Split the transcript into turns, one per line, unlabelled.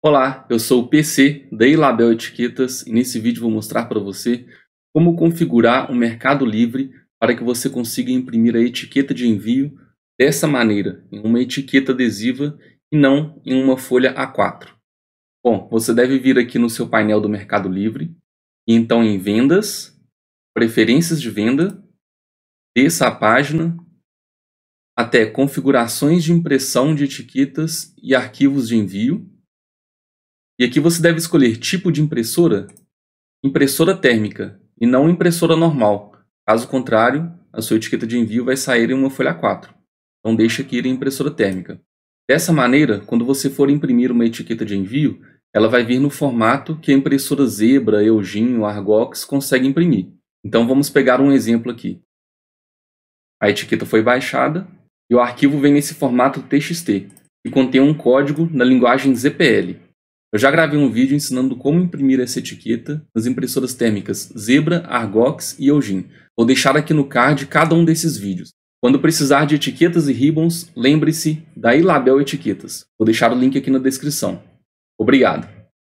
Olá, eu sou o PC da Ilabel Etiquetas e nesse vídeo vou mostrar para você como configurar um mercado livre para que você consiga imprimir a etiqueta de envio dessa maneira, em uma etiqueta adesiva e não em uma folha A4. Bom, você deve vir aqui no seu painel do Mercado Livre e então em Vendas, Preferências de Venda, desça a página até Configurações de impressão de etiquetas e arquivos de envio e aqui você deve escolher tipo de impressora, impressora térmica, e não impressora normal. Caso contrário, a sua etiqueta de envio vai sair em uma folha 4. Então deixa aqui em impressora térmica. Dessa maneira, quando você for imprimir uma etiqueta de envio, ela vai vir no formato que a impressora Zebra, Euginho, Argox consegue imprimir. Então vamos pegar um exemplo aqui. A etiqueta foi baixada e o arquivo vem nesse formato TXT, que contém um código na linguagem ZPL. Eu já gravei um vídeo ensinando como imprimir essa etiqueta nas impressoras térmicas Zebra, Argox e Eugen. Vou deixar aqui no card cada um desses vídeos. Quando precisar de etiquetas e ribbons, lembre-se da Ilabel Etiquetas. Vou deixar o link aqui na descrição. Obrigado!